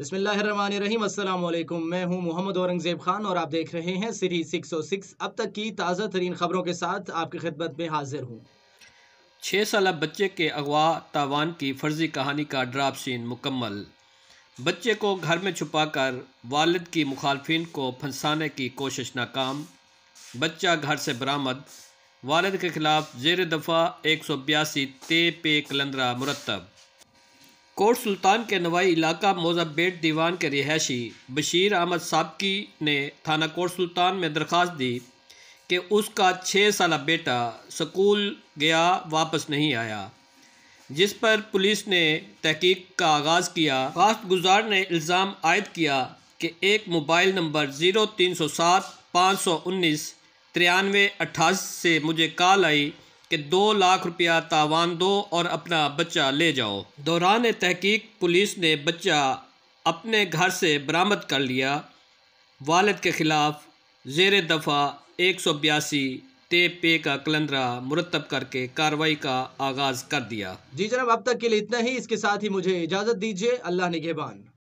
बसमिल मैं हूं मोहम्मद औरंगज़ेब खान और आप देख रहे हैं सीरीज 606 अब तक की ताज़ा तरीन खबरों के साथ आपकी खिदमत में हाजिर हूं छः साल बच्चे के अगवा तावान की फर्जी कहानी का ड्राप सीन मुकम्मल बच्चे को घर में छुपा कर वालद की मुखालफन को फंसाने की कोशिश नाकाम बच्चा घर से बरामद वालद के खिलाफ जेर दफ़ा एक सौ बयासी ते पे कलंदरा मुरतब कोट सुल्तान के नवाई इलाका मोजाबेट दीवान के रिहायशी बशीर अहमद साबकी ने थाना कोट सुल्तान में दरख्वास्त दी कि उसका छः साल बेटा स्कूल गया वापस नहीं आया जिस पर पुलिस ने तहकीक का आगाज़ किया खास्त गुजार ने इल्ज़ाम आयद किया कि एक मोबाइल नंबर ज़ीरो तीन सौ सात पाँच सौ उन्नीस तिरानवे अट्ठासी से मुझे कॉल आई कि दो लाख रुपया तावान दो और अपना बच्चा ले जाओ दौरान तहकीक पुलिस ने बच्चा अपने घर से बरामद कर लिया वालद के ख़िलाफ़ जेर दफ़ा एक सौ बयासी ते पे का कलंदरा मुरतब करके कार्रवाई का आगाज़ कर दिया जी जनाब अब तक के लिए इतना ही इसके साथ ही मुझे इजाज़त दीजिए अल्लाह निगेबान